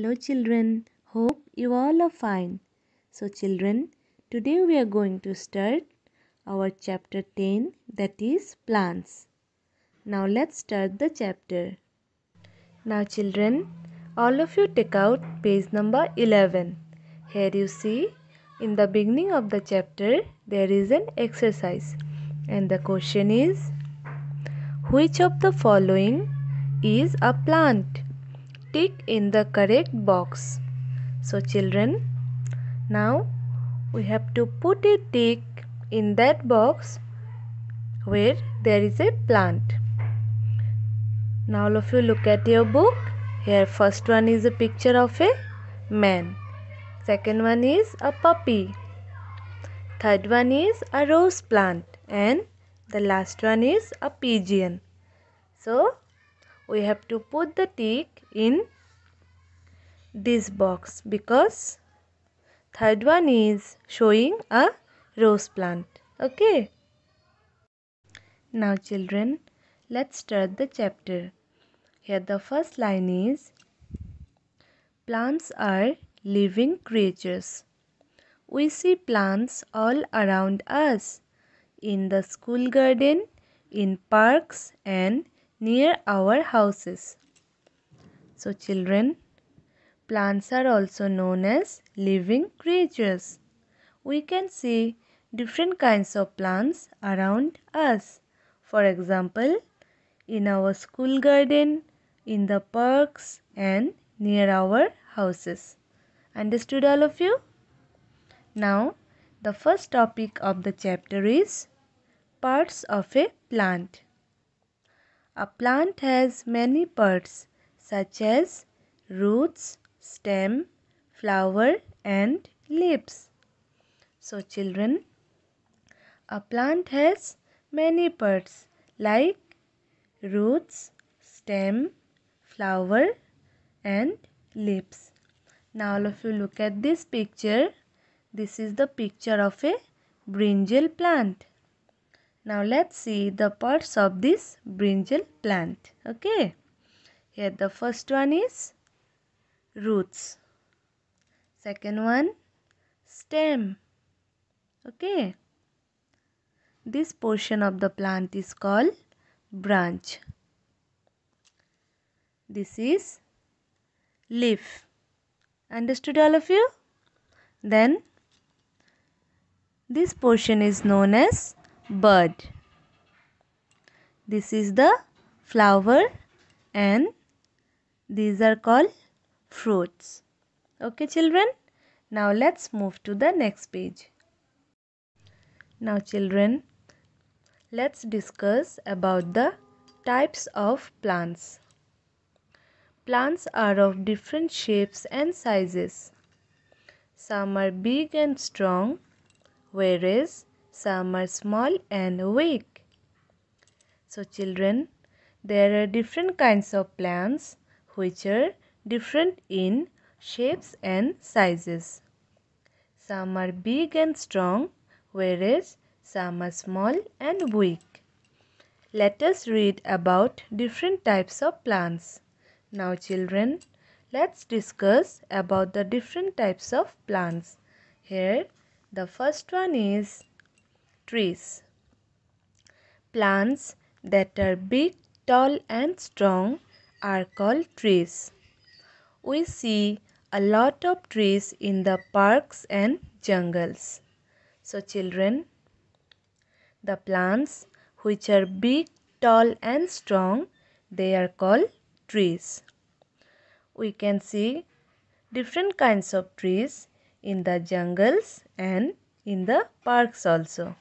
Hello children, hope you all are fine. So children, today we are going to start our chapter 10 that is plants. Now let's start the chapter. Now children, all of you take out page number 11. Here you see in the beginning of the chapter there is an exercise and the question is which of the following is a plant? tick in the correct box. So children, now we have to put a tick in that box where there is a plant. Now all of you look at your book. Here first one is a picture of a man. Second one is a puppy. Third one is a rose plant and the last one is a pigeon. So we have to put the tick in this box because third one is showing a rose plant okay now children let's start the chapter here the first line is plants are living creatures we see plants all around us in the school garden in parks and near our houses. So children, plants are also known as living creatures. We can see different kinds of plants around us. For example, in our school garden, in the parks and near our houses. Understood all of you? Now, the first topic of the chapter is parts of a plant. A plant has many parts such as roots, stem, flower and leaves. So children, a plant has many parts like roots, stem, flower and leaves. Now all of you look at this picture. This is the picture of a brinjal plant. Now let's see the parts of this brinjal plant. Okay. Here the first one is roots. Second one stem. Okay. This portion of the plant is called branch. This is leaf. Understood all of you? Then this portion is known as bird. This is the flower and these are called fruits. Okay children, now let's move to the next page. Now children, let's discuss about the types of plants. Plants are of different shapes and sizes. Some are big and strong, whereas some are small and weak. So children, there are different kinds of plants which are different in shapes and sizes. Some are big and strong, whereas some are small and weak. Let us read about different types of plants. Now children, let's discuss about the different types of plants. Here, the first one is trees. Plants that are big, tall and strong are called trees. We see a lot of trees in the parks and jungles. So children, the plants which are big, tall and strong, they are called trees. We can see different kinds of trees in the jungles and in the parks also.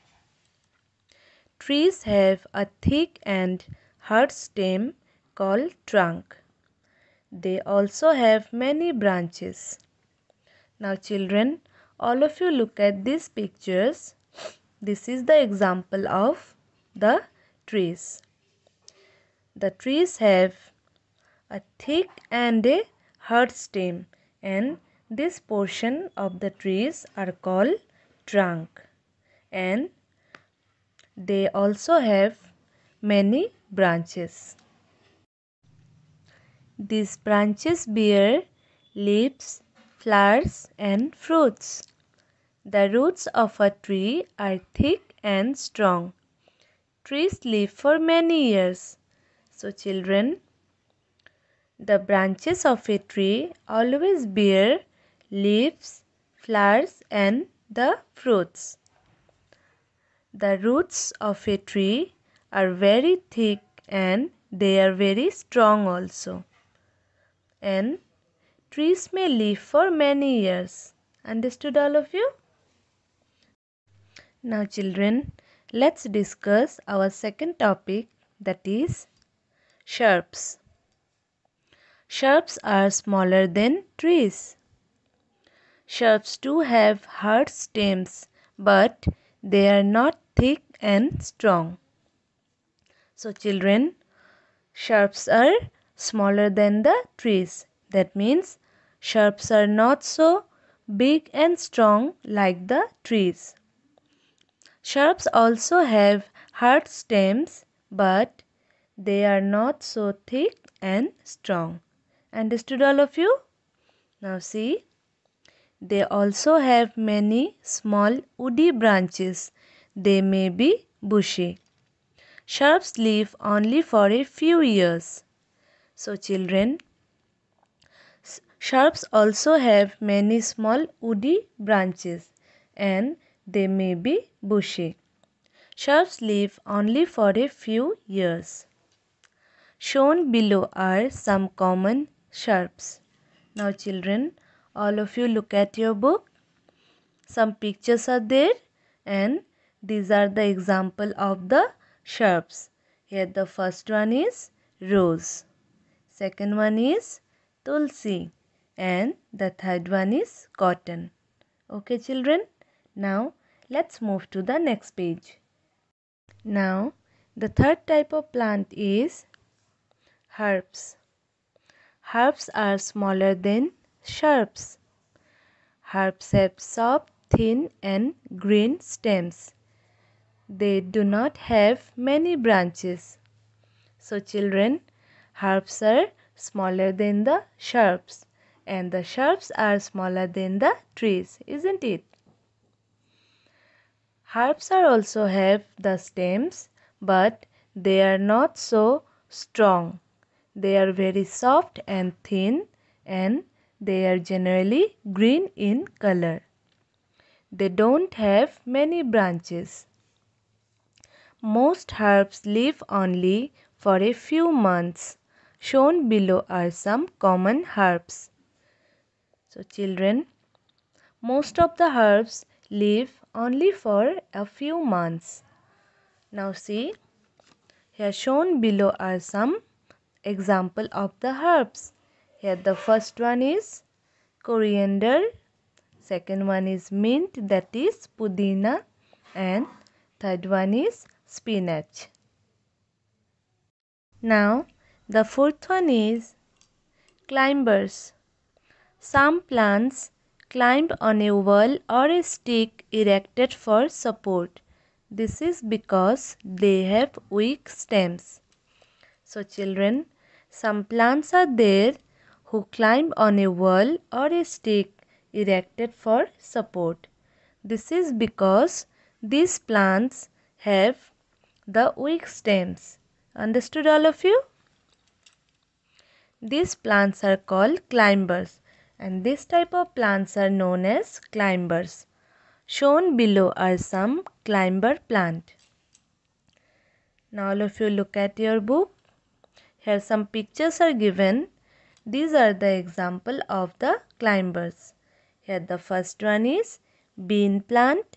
Trees have a thick and hard stem called trunk. They also have many branches. Now children, all of you look at these pictures. This is the example of the trees. The trees have a thick and a hard stem and this portion of the trees are called trunk and they also have many branches. These branches bear leaves, flowers and fruits. The roots of a tree are thick and strong. Trees live for many years. So children, the branches of a tree always bear leaves, flowers and the fruits. The roots of a tree are very thick and they are very strong also. And trees may live for many years. Understood all of you? Now children, let's discuss our second topic that is shrubs. Shrubs are smaller than trees. Shrubs too have hard stems but they are not thick and strong. So children, shrubs are smaller than the trees. That means shrubs are not so big and strong like the trees. Shrubs also have hard stems but they are not so thick and strong. Understood all of you? Now see they also have many small woody branches. They may be bushy. Shrubs live only for a few years. So children, shrubs also have many small woody branches and they may be bushy. Shrubs live only for a few years. Shown below are some common shrubs. Now children, all of you look at your book some pictures are there and these are the example of the herbs. here the first one is rose second one is tulsi and the third one is cotton okay children now let's move to the next page now the third type of plant is herbs herbs are smaller than shrubs. Herbs have soft, thin, and green stems. They do not have many branches. So, children, herbs are smaller than the shrubs, and the shrubs are smaller than the trees, isn't it? Herbs are also have the stems, but they are not so strong. They are very soft and thin and they are generally green in color. They don't have many branches. Most herbs live only for a few months. Shown below are some common herbs. So children, most of the herbs live only for a few months. Now see, here shown below are some example of the herbs here the first one is coriander second one is mint that is pudina and third one is spinach now the fourth one is climbers some plants climbed on a wall or a stick erected for support. This is because they have weak stems. So children, some plants are there who climb on a wall or a stake erected for support. This is because these plants have the weak stems. Understood all of you? These plants are called climbers and this type of plants are known as climbers. Shown below are some climber plant. Now all of you look at your book. Here some pictures are given these are the example of the climbers. Here the first one is bean plant,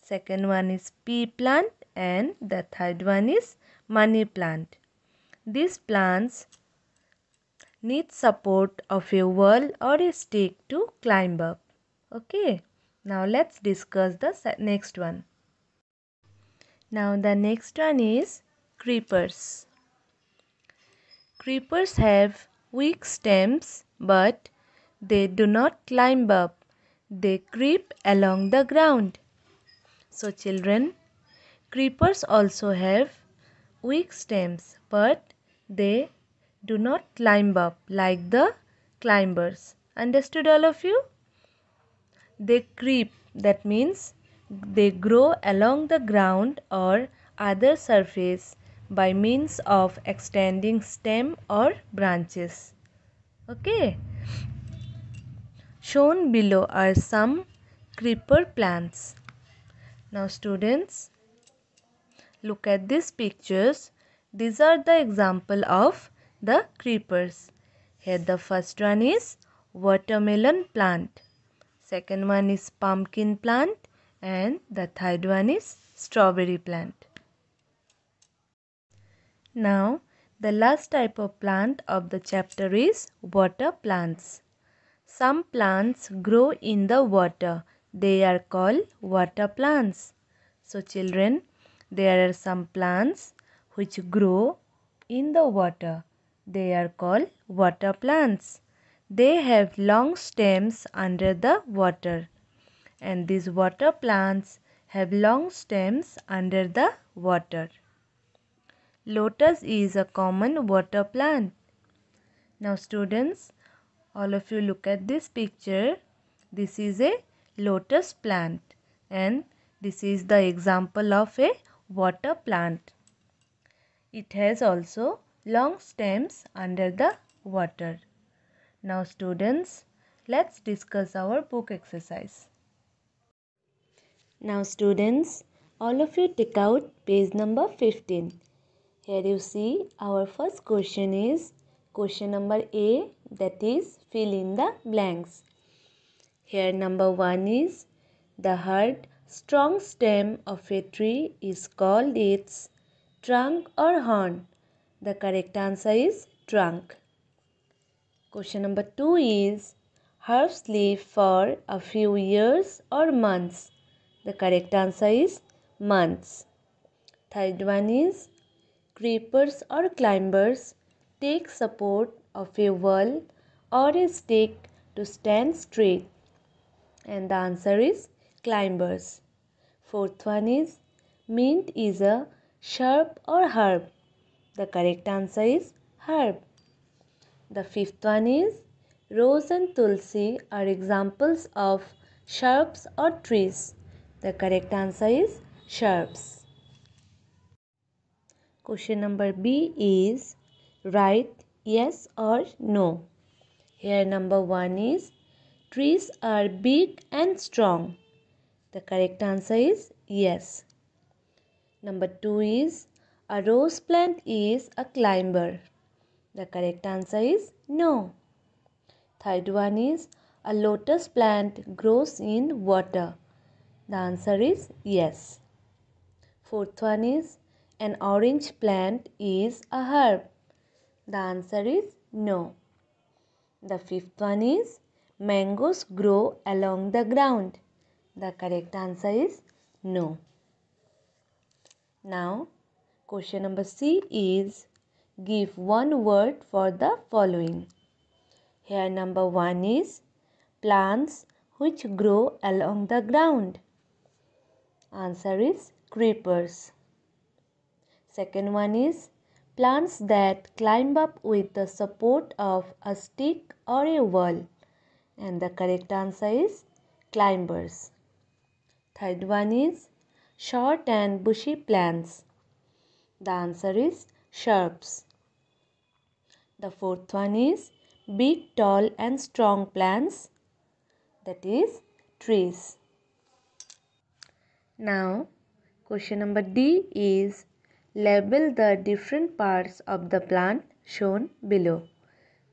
second one is pea plant and the third one is money plant. These plants need support of a wall or a stake to climb up. Okay, now let's discuss the next one. Now the next one is creepers. Creepers have weak stems but they do not climb up, they creep along the ground. So, children, creepers also have weak stems but they do not climb up like the climbers. Understood, all of you? They creep, that means they grow along the ground or other surface by means of extending stem or branches. Okay. Shown below are some creeper plants. Now students, look at these pictures. These are the example of the creepers. Here the first one is watermelon plant. Second one is pumpkin plant and the third one is strawberry plant. Now, the last type of plant of the chapter is water plants. Some plants grow in the water. They are called water plants. So children, there are some plants which grow in the water. They are called water plants. They have long stems under the water. And these water plants have long stems under the water. Lotus is a common water plant. Now students, all of you look at this picture. This is a lotus plant and this is the example of a water plant. It has also long stems under the water. Now students, let's discuss our book exercise. Now students, all of you take out page number 15 here you see our first question is question number a that is fill in the blanks here number one is the hard strong stem of a tree is called its trunk or horn the correct answer is trunk question number two is herbs live for a few years or months the correct answer is months third one is creepers or climbers, take support of a wall or a stick to stand straight? And the answer is climbers. Fourth one is mint is a shrub or herb. The correct answer is herb. The fifth one is rose and tulsi are examples of shrubs or trees. The correct answer is shrubs. Question number B is write yes or no. Here number 1 is trees are big and strong. The correct answer is yes. Number 2 is a rose plant is a climber. The correct answer is no. Third one is a lotus plant grows in water. The answer is yes. Fourth one is an orange plant is a herb? The answer is no. The fifth one is mangoes grow along the ground. The correct answer is no. Now, question number C is give one word for the following. Here number 1 is plants which grow along the ground. Answer is creepers. Second one is plants that climb up with the support of a stick or a wall. And the correct answer is climbers. Third one is short and bushy plants. The answer is shrubs. The fourth one is big, tall and strong plants. That is trees. Now question number D is Label the different parts of the plant shown below.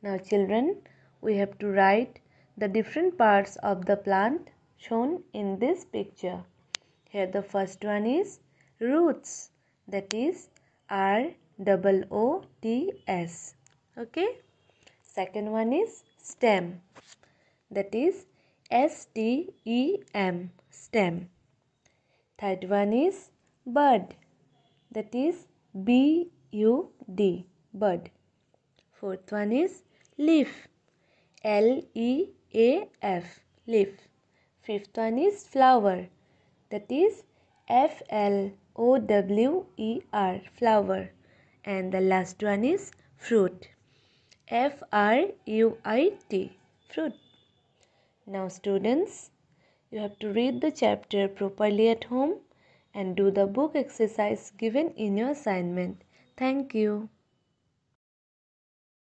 Now children, we have to write the different parts of the plant shown in this picture. Here the first one is roots that is R double O T S. Okay. Second one is stem that is S T E M stem. Third one is bud that is B U D bud. Fourth one is leaf L E A F leaf. Fifth one is flower that is F L O W E R flower and the last one is fruit F R U I T fruit. Now students you have to read the chapter properly at home and do the book exercise given in your assignment. Thank you.